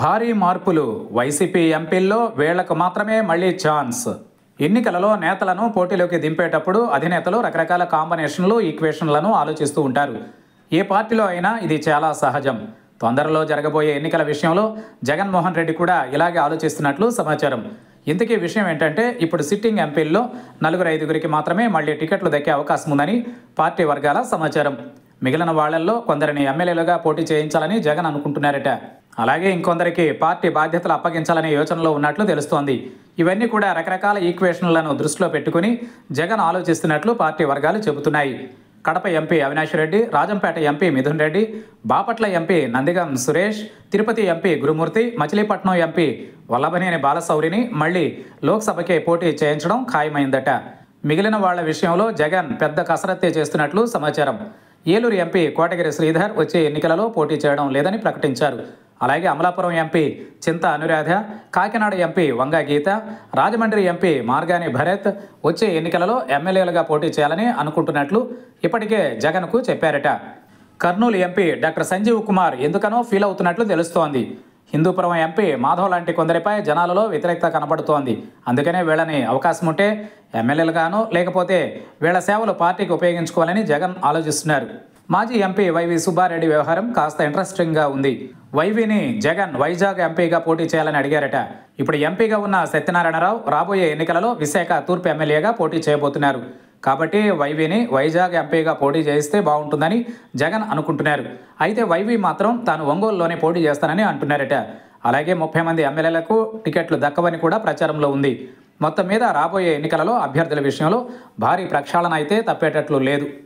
భారీ మార్పులు వైసీపీ ఎంపీల్లో వేళ్లకు మాత్రమే మళ్లీ ఛాన్స్ ఎన్నికలలో నేతలను పోటీలోకి దింపేటప్పుడు అధినేతలు రకరకాల కాంబినేషన్లు ఈక్వేషన్లను ఆలోచిస్తూ ఉంటారు ఏ పార్టీలో అయినా ఇది చాలా సహజం తొందరలో జరగబోయే ఎన్నికల విషయంలో జగన్మోహన్ రెడ్డి కూడా ఇలాగే ఆలోచిస్తున్నట్లు సమాచారం ఇంతకీ విషయం ఏంటంటే ఇప్పుడు సిట్టింగ్ ఎంపీల్లో నలుగురు ఐదుగురికి మాత్రమే మళ్లీ టికెట్లు దక్కే అవకాశం ఉందని పార్టీ వర్గాల సమాచారం మిగిలిన వాళ్లల్లో కొందరిని ఎమ్మెల్యేలుగా పోటీ చేయించాలని జగన్ అనుకుంటున్నారట అలాగే ఇంకొందరికి పార్టీ బాధ్యతలు అప్పగించాలనే యోచనలో ఉన్నట్లు తెలుస్తోంది ఇవన్నీ కూడా రకరకాల ఈక్వేషన్లను దృష్టిలో పెట్టుకుని జగన్ ఆలోచిస్తున్నట్లు పార్టీ వర్గాలు చెబుతున్నాయి Kadapa MP Avinash Reddy Rajampet MP Mithun Reddy Bapatla MP Nandigam Suresh Tirupati MP Gurumurthy Machilipatnam MP Vallabhaneni బాలశౌరిని మళ్లీ లోక్సభకే పోటీ చేయించడం ఖాయమైందట మిగిలిన వాళ్ల విషయంలో జగన్ పెద్ద కసరత్తే చేస్తున్నట్లు సమాచారం ఏలూరు ఎంపీ కోటగిరి శ్రీధర్ వచ్చే ఎన్నికలలో పోటీ చేయడం లేదని ప్రకటించారు అలాగే Amalapuram MP Chinta Anuradha Kakinada MP Vanga Geetha Rajahmundry MP Margani Bharat వచ్చే ఎన్నికలలో ఎమ్మెల్యేలుగా పోటీ చేయాలని అనుకుంటున్నట్లు ఇప్పటికే జగన్కు చెప్పారట కర్నూలు ఎంపీ డాక్టర్ సంజీవ్ కుమార్ ఎందుకనో ఫీల్ అవుతున్నట్లు తెలుస్తోంది హిందూపురం ఎంపీ మాధవ్ లాంటి కొందరిపై జనాలలో వ్యతిరేకత కనబడుతోంది అందుకనే వీళ్ళని అవకాశం ఉంటే ఎమ్మెల్యేలుగాను లేకపోతే వీళ్ళ సేవలు పార్టీకి ఉపయోగించుకోవాలని జగన్ ఆలోచిస్తున్నారు మాజీ ఎంపీ వైవి సుబ్బారెడ్డి వ్యవహారం కాస్త ఇంట్రెస్టింగ్గా ఉంది వైవిని జగన్ వైజాగ్ ఎంపీగా పోటీ చేయాలని అడిగారట ఇప్పుడు ఎంపీగా ఉన్న సత్యనారాయణరావు రాబోయే ఎన్నికలలో విశాఖ తూర్పు ఎమ్మెల్యేగా పోటీ చేయబోతున్నారు కాబట్టి వైవిని వైజాగ్ ఎంపీగా పోటీ చేస్తే బాగుంటుందని జగన్ అనుకుంటున్నారు అయితే వైవి మాత్రం తాను ఒంగోలులోనే పోటీ చేస్తానని అంటున్నారట అలాగే ముప్పై మంది ఎమ్మెల్యేలకు టికెట్లు దక్కవని కూడా ప్రచారంలో ఉంది మొత్తం మీద రాబోయే ఎన్నికలలో అభ్యర్థుల విషయంలో భారీ ప్రక్షాళన అయితే తప్పేటట్లు లేదు